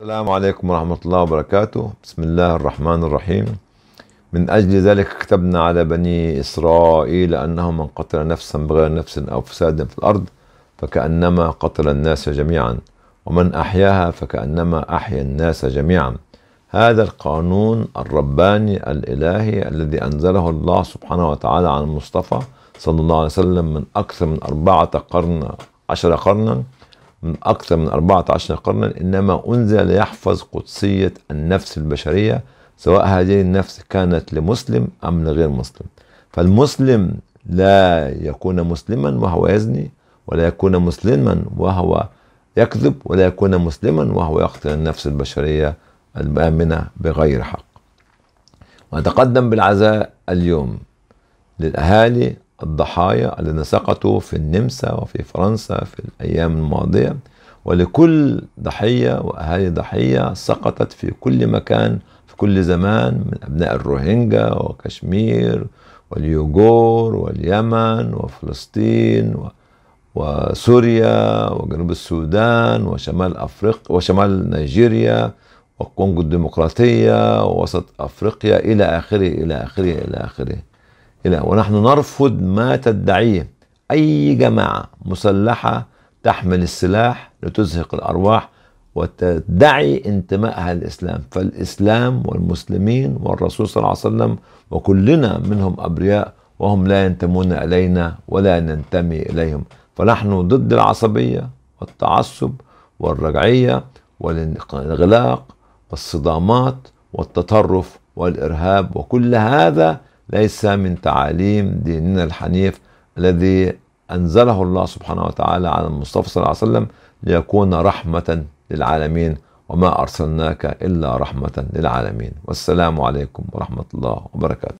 السلام عليكم ورحمة الله وبركاته بسم الله الرحمن الرحيم من أجل ذلك كتبنا على بني إسرائيل أنه من قتل نفسا بغير نفس أو فساد في الأرض فكأنما قتل الناس جميعا ومن أحياها فكأنما أحيا الناس جميعا هذا القانون الرباني الإلهي الذي أنزله الله سبحانه وتعالى عن المصطفى صلى الله عليه وسلم من أكثر من أربعة قرن عشر قرنا من أكثر من 14 قرنا إنما أنزل ليحفظ قدسية النفس البشرية سواء هذه النفس كانت لمسلم أم لغير مسلم فالمسلم لا يكون مسلما وهو يزني ولا يكون مسلما وهو يكذب ولا يكون مسلما وهو يقتل النفس البشرية الآمنة بغير حق وتقدم بالعزاء اليوم للأهالي الضحايا الذين سقطوا في النمسا وفي فرنسا في الأيام الماضية ولكل ضحية وأهالي ضحية سقطت في كل مكان في كل زمان من أبناء الروهينجا وكشمير واليوغور واليمن وفلسطين و... وسوريا وجنوب السودان وشمال أفريقيا وشمال نيجيريا والكونغو الديمقراطية ووسط أفريقيا إلى آخره إلى آخره إلى آخره إلى ونحن نرفض ما تدعيه أي جماعة مسلحة تحمل السلاح لتزهق الأرواح وتدعي انتمائها للإسلام فالإسلام والمسلمين والرسول صلى الله عليه وسلم وكلنا منهم أبرياء وهم لا ينتمون إلينا ولا ننتمي إليهم فنحن ضد العصبية والتعصب والرجعية والانغلاق والصدامات والتطرف والإرهاب وكل هذا ليس من تعاليم ديننا الحنيف الذي أنزله الله سبحانه وتعالى على المصطفى صلى الله عليه وسلم ليكون رحمة للعالمين وما أرسلناك إلا رحمة للعالمين والسلام عليكم ورحمة الله وبركاته